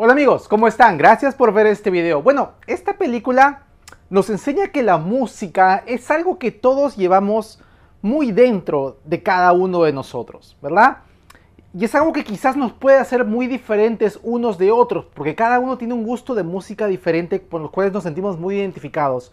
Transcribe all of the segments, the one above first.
Hola amigos, ¿cómo están? Gracias por ver este video. Bueno, esta película nos enseña que la música es algo que todos llevamos muy dentro de cada uno de nosotros, ¿verdad? Y es algo que quizás nos puede hacer muy diferentes unos de otros, porque cada uno tiene un gusto de música diferente con los cuales nos sentimos muy identificados.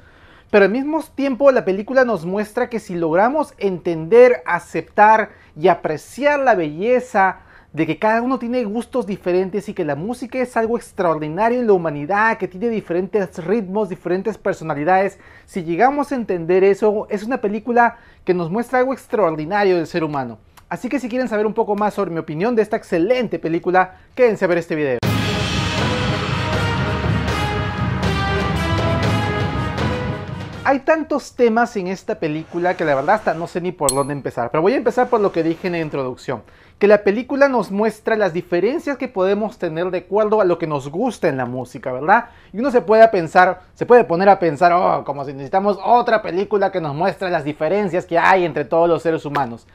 Pero al mismo tiempo la película nos muestra que si logramos entender, aceptar y apreciar la belleza de que cada uno tiene gustos diferentes y que la música es algo extraordinario en la humanidad, que tiene diferentes ritmos, diferentes personalidades. Si llegamos a entender eso, es una película que nos muestra algo extraordinario del ser humano. Así que si quieren saber un poco más sobre mi opinión de esta excelente película, quédense a ver este video. hay tantos temas en esta película que la verdad hasta no sé ni por dónde empezar. Pero voy a empezar por lo que dije en la introducción. Que la película nos muestra las diferencias que podemos tener de acuerdo a lo que nos gusta en la música, ¿verdad? Y uno se puede pensar, se puede poner a pensar, oh, como si necesitamos otra película que nos muestre las diferencias que hay entre todos los seres humanos.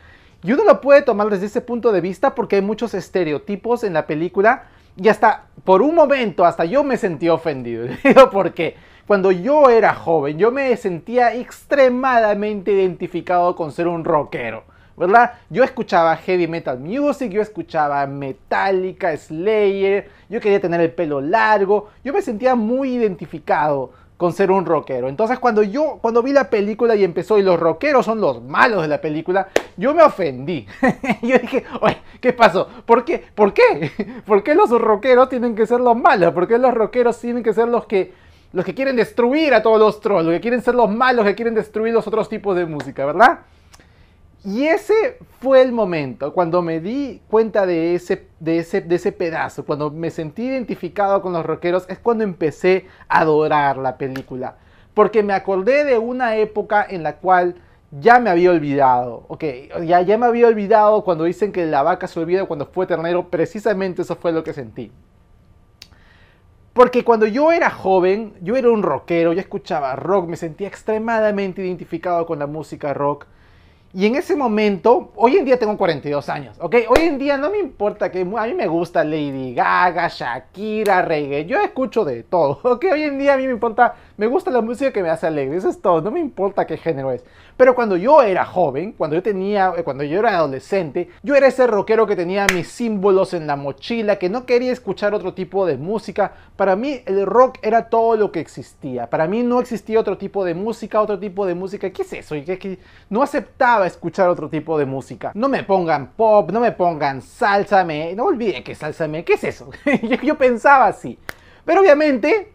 Y uno lo puede tomar desde ese punto de vista porque hay muchos estereotipos en la película y hasta por un momento, hasta yo me sentí ofendido. ¿por qué? Cuando yo era joven, yo me sentía extremadamente identificado con ser un rockero. ¿verdad? Yo escuchaba heavy metal music, yo escuchaba Metallica, Slayer, yo quería tener el pelo largo, yo me sentía muy identificado con ser un rockero. Entonces cuando yo, cuando vi la película y empezó y los rockeros son los malos de la película, yo me ofendí. yo dije, oye, ¿qué pasó? ¿Por qué? ¿Por qué? ¿Por qué los rockeros tienen que ser los malos? ¿Por qué los rockeros tienen que ser los que los que quieren destruir a todos los trolls, los que quieren ser los malos, los que quieren destruir los otros tipos de música, ¿verdad? Y ese fue el momento, cuando me di cuenta de ese, de ese, de ese pedazo, cuando me sentí identificado con los rockeros, es cuando empecé a adorar la película. Porque me acordé de una época en la cual ya me había olvidado, ok, ya, ya me había olvidado cuando dicen que la vaca se olvida cuando fue ternero, precisamente eso fue lo que sentí. Porque cuando yo era joven, yo era un rockero, yo escuchaba rock, me sentía extremadamente identificado con la música rock. Y en ese momento, hoy en día tengo 42 años, ¿ok? Hoy en día no me importa que a mí me gusta Lady Gaga, Shakira, reggae, yo escucho de todo, ¿ok? Hoy en día a mí me importa, me gusta la música que me hace alegre, eso es todo, no me importa qué género es. Pero cuando yo era joven, cuando yo tenía, eh, cuando yo era adolescente, yo era ese rockero que tenía mis símbolos en la mochila, que no quería escuchar otro tipo de música. Para mí el rock era todo lo que existía, para mí no existía otro tipo de música, otro tipo de música, ¿qué es eso? ¿Qué, que No aceptaba a escuchar otro tipo de música. No me pongan pop, no me pongan sálsame. No olviden que sálsame, ¿qué es eso? yo, pensaba así. Pero obviamente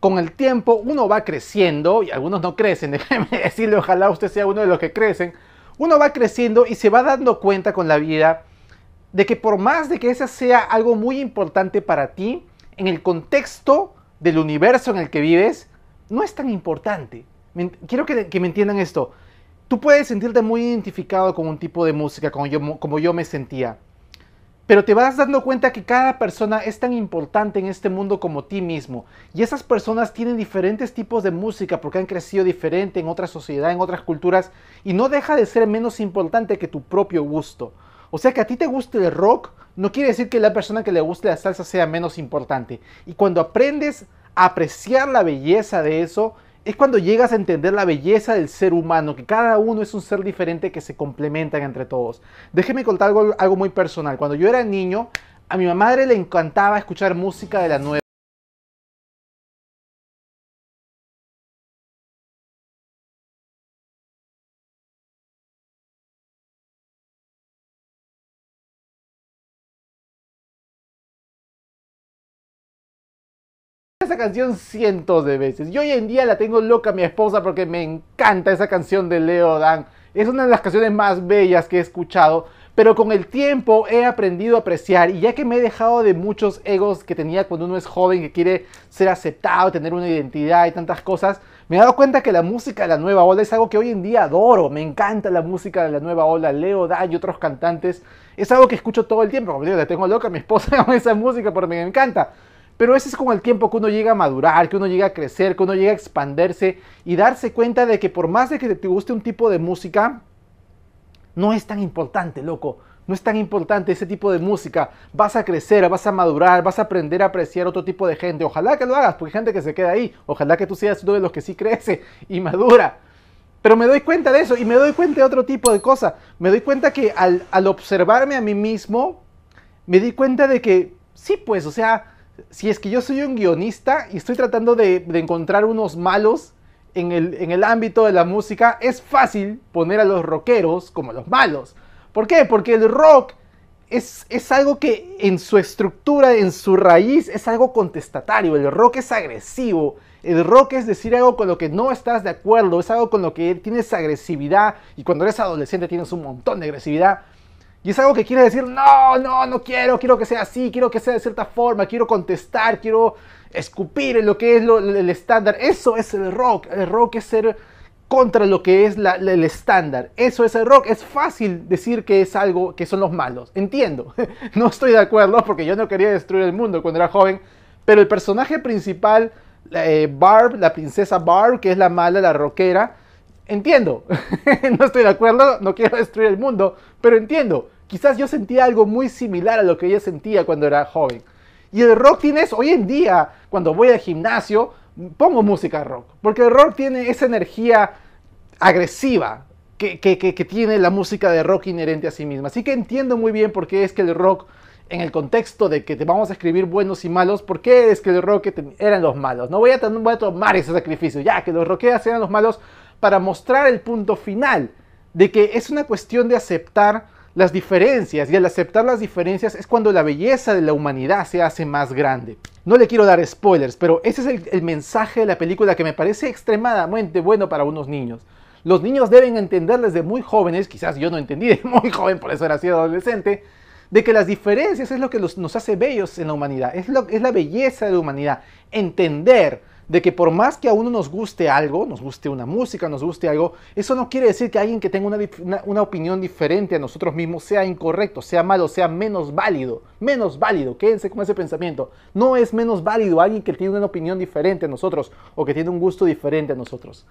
con el tiempo uno va creciendo, y algunos no crecen, déjenme decirle, ojalá usted sea uno de los que crecen, uno va creciendo y se va dando cuenta con la vida de que por más de que esa sea algo muy importante para ti, en el contexto del universo en el que vives, no es tan importante. Quiero que, que me entiendan esto tú puedes sentirte muy identificado con un tipo de música como yo, yo me sentía. Pero te vas dando cuenta que cada persona es tan importante en este mundo como ti mismo. Y esas personas tienen diferentes tipos de música porque han crecido diferente en otra sociedad, en otras culturas. Y no deja de ser menos importante que tu propio gusto. O sea que a ti te guste el rock no quiere decir que la persona que le guste la salsa sea menos importante. Y cuando aprendes a apreciar la belleza de eso, es cuando llegas a entender la belleza del ser humano, que cada uno es un ser diferente que se complementan entre todos. Déjeme contar algo, algo muy personal. Cuando yo era niño, a mi madre le encantaba escuchar música de la nueva. esa canción cientos de veces. Y hoy en día la tengo loca mi esposa porque me encanta esa canción de Leo Dan. Es una de las canciones más bellas que he escuchado. Pero con el tiempo he aprendido a apreciar y ya que me he dejado de muchos egos que tenía cuando uno es joven, que quiere ser aceptado, tener una identidad y tantas cosas, me he dado cuenta que la música de la nueva ola es algo que hoy en día adoro. Me encanta la música de la nueva ola, Leo Dan y otros cantantes. Es algo que escucho todo el tiempo. Como digo, la tengo loca mi esposa con esa música porque me encanta. Pero ese es con el tiempo que uno llega a madurar, que uno llega a crecer, que uno llega a expandirse y darse cuenta de que por más de que te guste un tipo de música, no es tan importante, loco. No es tan importante ese tipo de música. Vas a crecer, vas a madurar, vas a aprender a apreciar otro tipo de gente. Ojalá que lo hagas, porque hay gente que se queda ahí. Ojalá que tú seas uno de los que sí crece y madura. Pero me doy cuenta de eso y me doy cuenta de otro tipo de cosas. Me doy cuenta que al, al, observarme a mí mismo, me di cuenta de que sí, pues, o sea, si es que yo soy un guionista y estoy tratando de, encontrar unos malos en el, ámbito de la música, es fácil poner a los rockeros como los malos. ¿Por qué? Porque el rock es, es algo que en su estructura, en su raíz, es algo contestatario. El rock es agresivo. El rock es decir algo con lo que no estás de acuerdo, es algo con lo que tienes agresividad y cuando eres adolescente tienes un montón de agresividad. Y es algo que quiere decir, no, no, no quiero, quiero que sea así, quiero que sea de cierta forma, quiero contestar, quiero escupir en lo que es el estándar. Eso es el rock. El rock es ser contra lo que es el estándar. Eso es el rock. Es fácil decir que es algo que son los malos. Entiendo. No estoy de acuerdo porque yo no quería destruir el mundo cuando era joven. Pero el personaje principal, eh, Barb, la princesa Barb, que es la mala, la rockera, entiendo. no estoy de acuerdo, no quiero destruir el mundo, pero entiendo quizás yo sentía algo muy similar a lo que ella sentía cuando era joven. Y el rock tiene eso. Hoy en día, cuando voy al gimnasio, pongo música rock. Porque el rock tiene esa energía agresiva que, tiene la música de rock inherente a sí misma. Así que entiendo muy bien por qué es que el rock, en el contexto de que te vamos a escribir buenos y malos, por qué es que el rock eran los malos. No voy a, voy a tomar ese sacrificio, ya que los rockeas eran los malos, para mostrar el punto final de que es una cuestión de aceptar las diferencias y al aceptar las diferencias es cuando la belleza de la humanidad se hace más grande. No le quiero dar spoilers, pero ese es el, mensaje de la película que me parece extremadamente bueno para unos niños. Los niños deben entender desde muy jóvenes, quizás yo no entendí de muy joven, por eso era así adolescente, de que las diferencias es lo que nos hace bellos en la humanidad, es, lo, es la belleza de la humanidad. Entender de que por más que a uno nos guste algo, nos guste una música, nos guste algo, eso no quiere decir que alguien que tenga una, opinión diferente a nosotros mismos sea incorrecto, sea malo, sea menos válido. Menos válido, quédense con ese pensamiento. No es menos válido alguien que tiene una opinión diferente a nosotros o que tiene un gusto diferente a nosotros.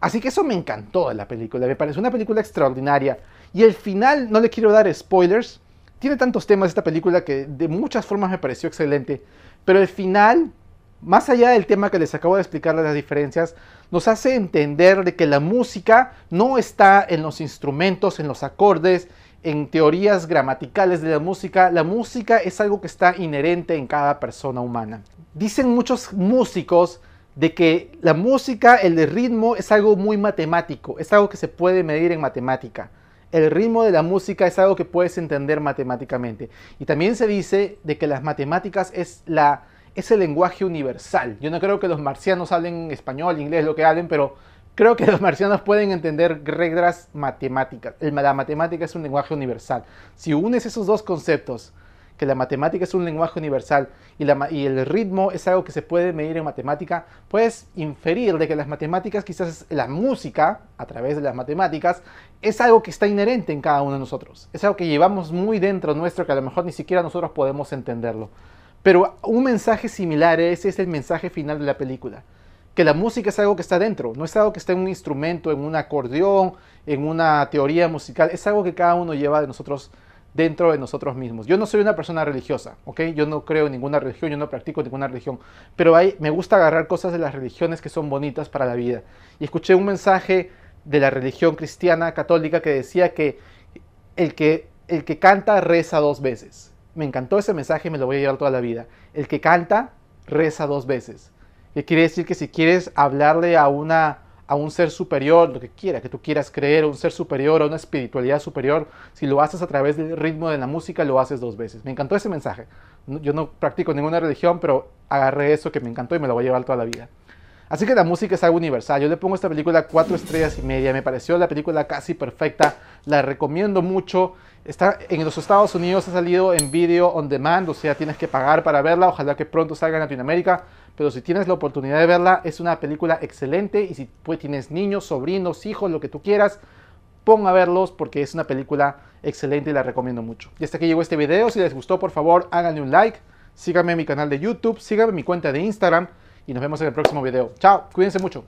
Así que eso me encantó de la película, me pareció una película extraordinaria. Y el final, no le quiero dar spoilers, tiene tantos temas esta película que de muchas formas me pareció excelente, pero el final más allá del tema que les acabo de explicar las diferencias, nos hace entender de que la música no está en los instrumentos, en los acordes, en teorías gramaticales de la música. La música es algo que está inherente en cada persona humana. Dicen muchos músicos de que la música, el ritmo es algo muy matemático, es algo que se puede medir en matemática. El ritmo de la música es algo que puedes entender matemáticamente. Y también se dice de que las matemáticas es la es el lenguaje universal. Yo no creo que los marcianos hablen español, inglés, lo que hablen, pero creo que los marcianos pueden entender reglas matemáticas. La matemática es un lenguaje universal. Si unes esos dos conceptos, que la matemática es un lenguaje universal y, y, el ritmo es algo que se puede medir en matemática, puedes inferir de que las matemáticas, quizás la música, a través de las matemáticas, es algo que está inherente en cada uno de nosotros. Es algo que llevamos muy dentro nuestro que a lo mejor ni siquiera nosotros podemos entenderlo. Pero un mensaje similar, ese es el mensaje final de la película. Que la música es algo que está dentro, no es algo que está en un instrumento, en un acordeón, en una teoría musical, es algo que cada uno lleva de nosotros dentro de nosotros mismos. Yo no soy una persona religiosa, ¿ok? Yo no creo en ninguna religión, yo no practico ninguna religión, pero ahí me gusta agarrar cosas de las religiones que son bonitas para la vida. Y escuché un mensaje de la religión cristiana católica que decía que, el que canta reza dos veces me encantó ese mensaje y me lo voy a llevar toda la vida. El que canta, reza dos veces. Que quiere decir que si quieres hablarle a, una, a un ser superior, lo que quiera que tú quieras creer, a un ser superior, a una espiritualidad superior, si lo haces a través del ritmo de la música, lo haces dos veces. Me encantó ese mensaje. Yo no practico ninguna religión, pero agarré eso que me encantó y me lo voy a llevar toda la vida. Así que la música es algo universal. Yo le pongo esta película cuatro estrellas y media. Me pareció la película casi perfecta. La recomiendo mucho. Está en los Estados Unidos ha salido en video on demand, o sea, tienes que pagar para verla. Ojalá que pronto salga en Latinoamérica. Pero si tienes la oportunidad de verla, es una película excelente. Y si pues, tienes niños, sobrinos, hijos, lo que tú quieras, pon a verlos porque es una película excelente y la recomiendo mucho. Y hasta aquí llegó este video. Si les gustó, por favor, háganle un like. Síganme en mi canal de YouTube. Síganme en mi cuenta de Instagram y nos vemos en el próximo video. Chao, cuídense mucho.